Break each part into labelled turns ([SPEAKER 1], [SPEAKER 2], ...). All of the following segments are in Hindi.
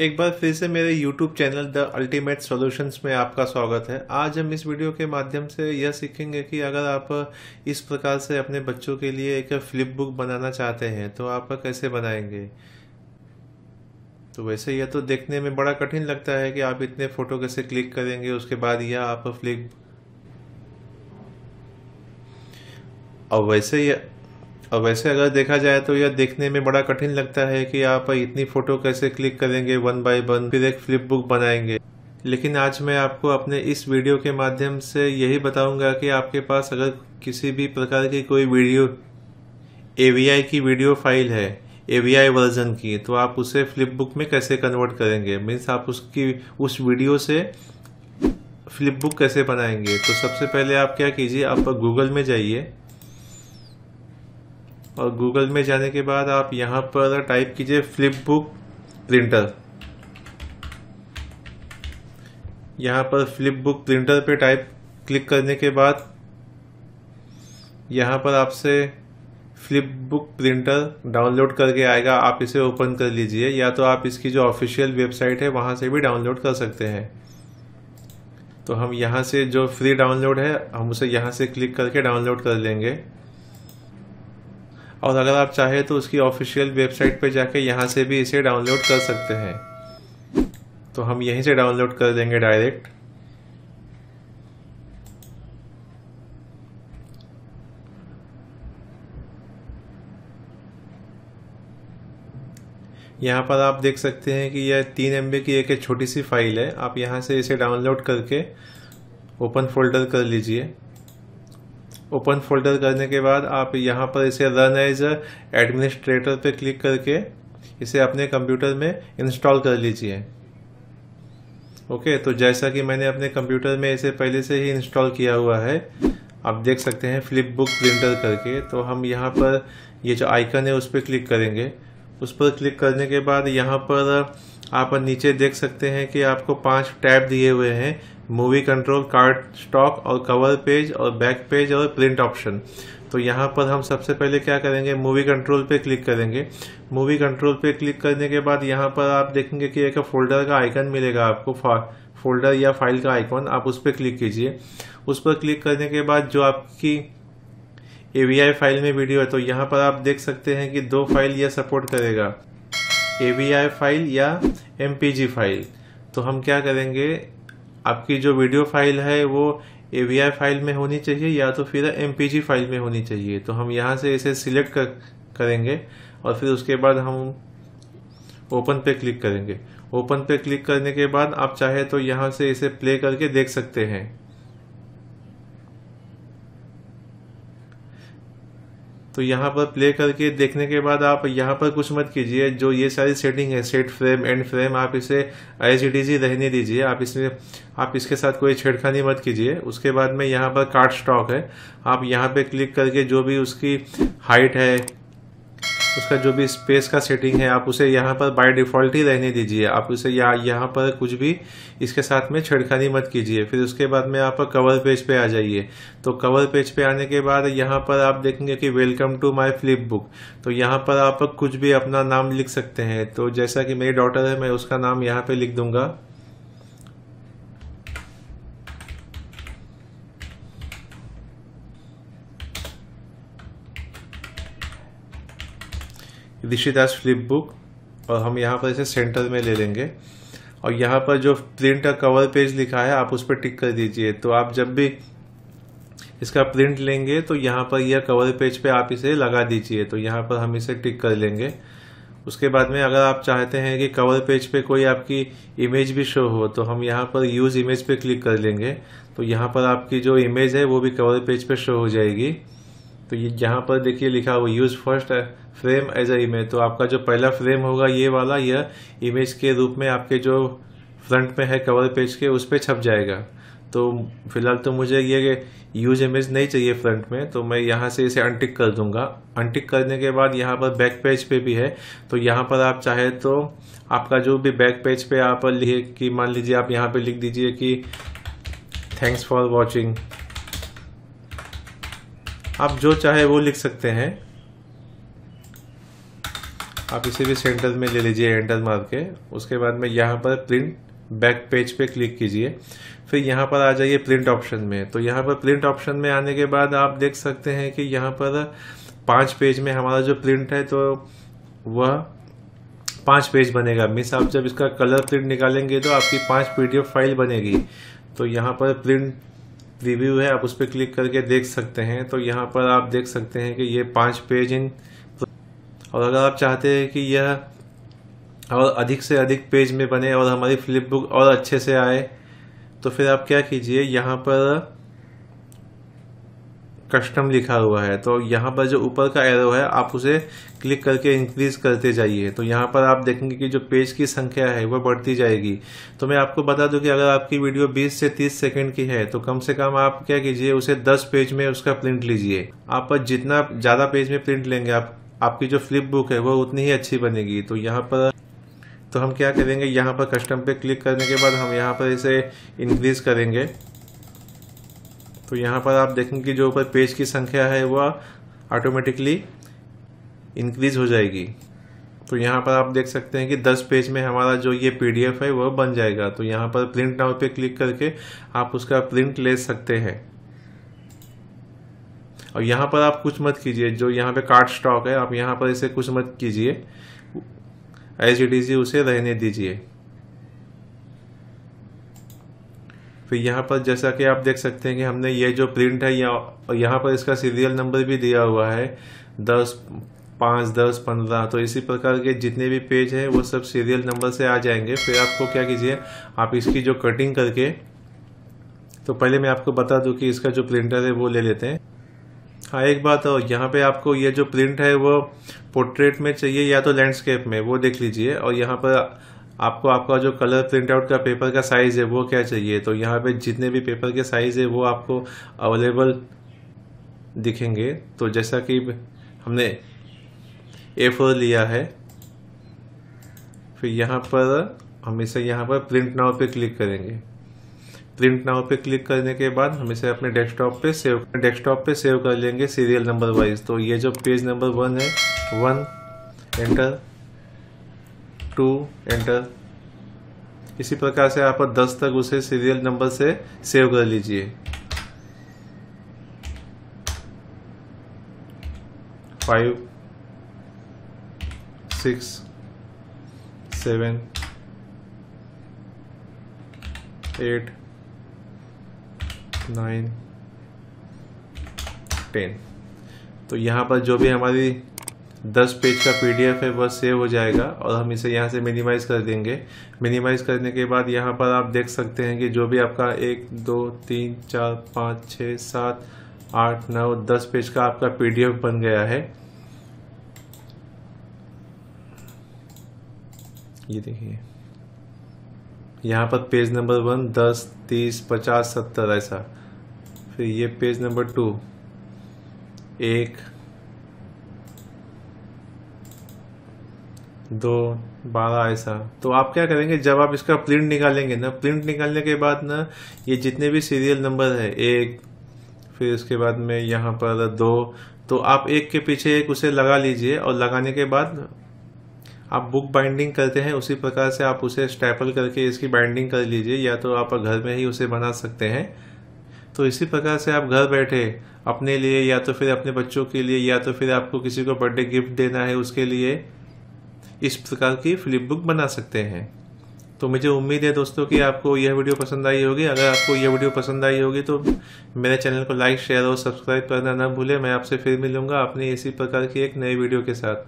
[SPEAKER 1] एक बार फिर से मेरे YouTube channel the ultimate solution में आपका स्वागत है आज हम इस वीडियो के माध्यम से यह सीखेंगे कि अगर आप इस प्रकार से अपने बच्चों के लिए एक फ्लिप बुक बनाना चाहते हैं तो आप कैसे बनाएंगे तो वैसे यह तो देखने में बड़ा कठिन लगता है कि आप इतने फ़ोटो कैसे क्लिक करेंगे उसके बाद यह आप फ्लिप और वैसे यह और वैसे अगर देखा जाए तो यह देखने में बड़ा कठिन लगता है कि आप इतनी फ़ोटो कैसे क्लिक करेंगे वन बाय वन फिर एक फ्लिप बुक बनाएंगे लेकिन आज मैं आपको अपने इस वीडियो के माध्यम से यही बताऊंगा कि आपके पास अगर किसी भी प्रकार की कोई वीडियो ए की वीडियो फाइल है ए वर्जन की तो आप उसे फ्लिप बुक में कैसे कन्वर्ट करेंगे मीन्स आप उसकी उस वीडियो से फ्लिप बुक कैसे बनाएंगे तो सबसे पहले आप क्या कीजिए आप गूगल में जाइए और गूगल में जाने के बाद आप यहाँ पर टाइप कीजिए फ्लिप बुक प्रिंटर यहाँ पर फ्लिप बुक प्रिंटर पे टाइप क्लिक करने के बाद यहाँ पर आपसे फ्लिप बुक प्रिंटर डाउनलोड करके आएगा आप इसे ओपन कर लीजिए या तो आप इसकी जो ऑफिशियल वेबसाइट है वहां से भी डाउनलोड कर सकते हैं तो हम यहाँ से जो फ्री डाउनलोड है हम उसे यहां से क्लिक करके डाउनलोड कर लेंगे और अगर आप चाहें तो उसकी ऑफिशियल वेबसाइट पर जाकर यहाँ से भी इसे डाउनलोड कर सकते हैं तो हम यहीं से डाउनलोड कर देंगे डायरेक्ट यहाँ पर आप देख सकते हैं कि यह तीन एम की एक, एक छोटी सी फाइल है आप यहाँ से इसे डाउनलोड करके ओपन फोल्डर कर लीजिए ओपन फोल्डर करने के बाद आप यहाँ पर इसे रन एज एडमिनिस्ट्रेटर पर क्लिक करके इसे अपने कंप्यूटर में इंस्टॉल कर लीजिए ओके तो जैसा कि मैंने अपने कंप्यूटर में इसे पहले से ही इंस्टॉल किया हुआ है आप देख सकते हैं फ्लिप बुक प्रिंटर करके तो हम यहाँ पर ये जो आइकन है उस पर क्लिक करेंगे उस पर क्लिक करने के बाद यहाँ पर आप नीचे देख सकते हैं कि आपको पांच टैब दिए हुए हैं मूवी कंट्रोल कार्ड स्टॉक और कवर पेज और बैक पेज और प्रिंट ऑप्शन तो यहाँ पर हम सबसे पहले क्या करेंगे मूवी कंट्रोल पे क्लिक करेंगे मूवी कंट्रोल पे क्लिक करने के बाद यहाँ पर आप देखेंगे कि एक फोल्डर का आइकन मिलेगा आपको फोल्डर या फाइल का आइकन आप उस पर क्लिक कीजिए उस पर क्लिक करने के बाद जो आपकी ए फाइल में वीडियो है तो यहाँ पर आप देख सकते हैं कि दो फाइल यह सपोर्ट करेगा ए फाइल या एम फाइल तो हम क्या करेंगे आपकी जो वीडियो फाइल है वो ए फाइल में होनी चाहिए या तो फिर एम फाइल में होनी चाहिए तो हम यहाँ से इसे सिलेक्ट कर, करेंगे और फिर उसके बाद हम ओपन पे क्लिक करेंगे ओपन पे क्लिक करने के बाद आप चाहे तो यहाँ से इसे प्ले करके देख सकते हैं तो यहाँ पर प्ले करके देखने के बाद आप यहाँ पर कुछ मत कीजिए जो ये सारी सेटिंग है सेट फ्रेम एंड फ्रेम आप इसे एज इट इज ही रहने दीजिए आप इसमें आप इसके साथ कोई छेड़खानी मत कीजिए उसके बाद में यहाँ पर कार्ड स्टॉक है आप यहाँ पे क्लिक करके जो भी उसकी हाइट है उसका जो भी स्पेस का सेटिंग है आप उसे यहाँ पर बाय डिफ़ॉल्ट ही रहने दीजिए आप उसे या यहाँ पर कुछ भी इसके साथ में छेड़खानी मत कीजिए फिर उसके बाद में आप कवर पेज पे आ जाइए तो कवर पेज पे आने के बाद यहाँ पर आप देखेंगे कि welcome to my flip book तो यहाँ पर आप कुछ भी अपना नाम लिख सकते हैं तो जैसा कि मेरी डॉटर है मैं उसका नाम यहाँ पर लिख दूंगा ऋषिदास फ्लिप बुक और हम यहाँ पर इसे सेंटर में ले लेंगे और यहाँ पर जो प्रिंट का कवर पेज लिखा है आप उस पर टिक कर दीजिए तो आप जब भी इसका प्रिंट लेंगे तो यहाँ पर यह कवर पेज पे आप इसे लगा दीजिए तो यहाँ पर हम इसे टिक कर लेंगे उसके बाद में अगर आप चाहते हैं कि कवर पेज पे कोई आपकी इमेज भी शो हो तो हम यहाँ पर यूज़ इमेज पे क्लिक कर लेंगे तो यहाँ पर आपकी जो इमेज है वो भी कवर पेज पे शो हो जाएगी तो ये जहाँ पर देखिए लिखा हुआ use first frame as a image तो आपका जो पहला फ्रेम होगा ये वाला यह इमेज के रूप में आपके जो फ्रंट में है कवर पेज के उस पर छप जाएगा तो फिलहाल तो मुझे ये यूज इमेज नहीं चाहिए फ्रंट में तो मैं यहाँ से इसे अनटिक कर दूंगा अनटिक करने के बाद यहाँ पर बैक पेज पे भी है तो यहाँ पर आप चाहे तो आपका जो भी बैक पेज पे आप लिखे कि मान लीजिए आप यहाँ पे लिख दीजिए कि थैंक्स फॉर वॉचिंग आप जो चाहे वो लिख सकते हैं आप इसे भी सेंटर में ले लीजिए एंटर मार के उसके बाद में यहाँ पर प्रिंट बैक पेज पे क्लिक कीजिए फिर यहाँ पर आ जाइए प्रिंट ऑप्शन में तो यहाँ पर प्रिंट ऑप्शन में आने के बाद आप देख सकते हैं कि यहाँ पर पांच पेज में हमारा जो प्रिंट है तो वह पांच पेज बनेगा मिस आप जब इसका कलर प्रिंट निकालेंगे तो आपकी पांच पीडीएफ फाइल बनेगी तो यहाँ पर प्रिंट रिव्यू है आप उस पर क्लिक करके देख सकते हैं तो यहाँ पर आप देख सकते हैं कि ये पाँच पेज इन और अगर आप चाहते हैं कि यह और अधिक से अधिक पेज में बने और हमारी फ्लिप बुक और अच्छे से आए तो फिर आप क्या कीजिए यहाँ पर कस्टम लिखा हुआ है तो यहाँ पर जो ऊपर का एरो है आप उसे क्लिक करके इंक्रीज करते जाइए तो यहाँ पर आप देखेंगे कि जो पेज की संख्या है वह बढ़ती जाएगी तो मैं आपको बता दूं कि अगर आपकी वीडियो 20 से 30 सेकंड की है तो कम से कम आप क्या कीजिए उसे 10 पेज में उसका प्रिंट लीजिए आप पर जितना ज़्यादा पेज में प्रिंट लेंगे आप आपकी जो फ्लिप बुक है वो उतनी ही अच्छी बनेगी तो यहाँ पर तो हम क्या करेंगे यहाँ पर कस्टम पे क्लिक करने के बाद हम यहाँ पर इसे इंक्रीज़ करेंगे तो यहाँ पर आप देखेंगे कि जो ऊपर पेज की संख्या है वह ऑटोमेटिकली इंक्रीज हो जाएगी तो यहाँ पर आप देख सकते हैं कि 10 पेज में हमारा जो ये पीडीएफ है वह बन जाएगा तो यहाँ पर प्रिंट नाउ पे क्लिक करके आप उसका प्रिंट ले सकते हैं और यहाँ पर आप कुछ मत कीजिए जो यहाँ पे कार्ड स्टॉक है आप यहाँ पर इसे कुछ मत कीजिए एज इट इज उसे रहने दीजिए फिर तो यहाँ पर जैसा कि आप देख सकते हैं कि हमने ये जो प्रिंट है यहाँ यहाँ पर इसका सीरियल नंबर भी दिया हुआ है दस पाँच दस पंद्रह तो इसी प्रकार के जितने भी पेज हैं वो सब सीरियल नंबर से आ जाएंगे फिर आपको क्या कीजिए आप इसकी जो कटिंग करके तो पहले मैं आपको बता दूं कि इसका जो प्रिंटर है वो ले लेते हैं हाँ एक बात और यहाँ पे आपको ये जो प्रिंट है वो पोर्ट्रेट में चाहिए या तो लैंडस्केप में वो देख लीजिए और यहाँ पर आपको आपका जो कलर प्रिंट आउट का पेपर का साइज़ है वो क्या चाहिए तो यहाँ पे जितने भी पेपर के साइज़ है वो आपको अवेलेबल दिखेंगे तो जैसा कि हमने ए फोर लिया है फिर यहाँ पर हम इसे यहाँ पर प्रिंट नाव पे क्लिक करेंगे प्रिंट नाव पे क्लिक करने के बाद हम इसे अपने डेस्कटॉप पे सेव डेस्कटॉप पे सेव कर लेंगे सीरियल नंबर वाइज तो ये जो पेज नंबर वन है वन एंटर टू एंटर इसी प्रकार से आप दस तक उसे सीरियल नंबर से सेव कर लीजिए five six seven eight nine ten तो यहाँ पर जो भी हमारी दस पेज का पीडीएफ है वह सेव हो जाएगा और हम इसे यहाँ से मिनिमाइज़ कर देंगे मिनिमाइज़ करने के बाद यहाँ पर आप देख सकते हैं कि जो भी आपका एक दो तीन चार पाँच छः सात आठ नौ दस पेज का आपका पीडीएफ बन गया है ये देखिए यहाँ पर पेज नंबर वन दस तीस पचास सत्तर ऐसा फिर ये पेज नंबर टू एक दो बारह ऐसा तो आप क्या करेंगे जब आप इसका प्रिंट निकालेंगे ना प्रिंट निकालने के बाद ना ये जितने भी सीरियल नंबर है एक फिर उसके बाद में यहाँ पर दो तो आप एक के पीछे एक उसे लगा लीजिए और लगाने के बाद आप बुक बाइंडिंग करते हैं उसी प्रकार से आप उसे स्टैपल करके इसकी बाइंडिंग कर लीजिए या तो आप घर में ही उसे बना सकते हैं तो इसी प्रकार से आप घर बैठे अपने लिए या तो फिर अपने बच्चों के लिए या तो फिर आपको किसी को बर्थडे गिफ्ट देना है उसके लिए इस प्रकार की फ्लिप बुक बना सकते हैं तो मुझे उम्मीद है दोस्तों कि आपको यह वीडियो पसंद आई होगी अगर आपको यह वीडियो पसंद आई होगी तो मेरे चैनल को लाइक शेयर और सब्सक्राइब करना ना भूलें मैं आपसे फिर मिलूँगा अपनी इसी प्रकार की एक नई वीडियो के साथ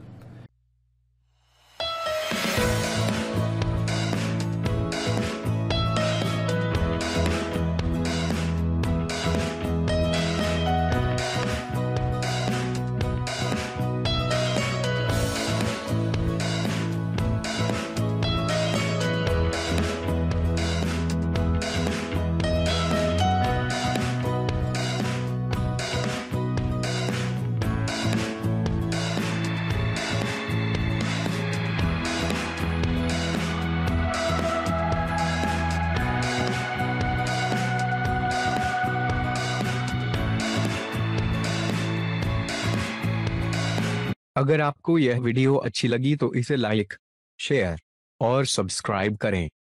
[SPEAKER 1] अगर आपको यह वीडियो अच्छी लगी तो इसे लाइक शेयर और सब्सक्राइब करें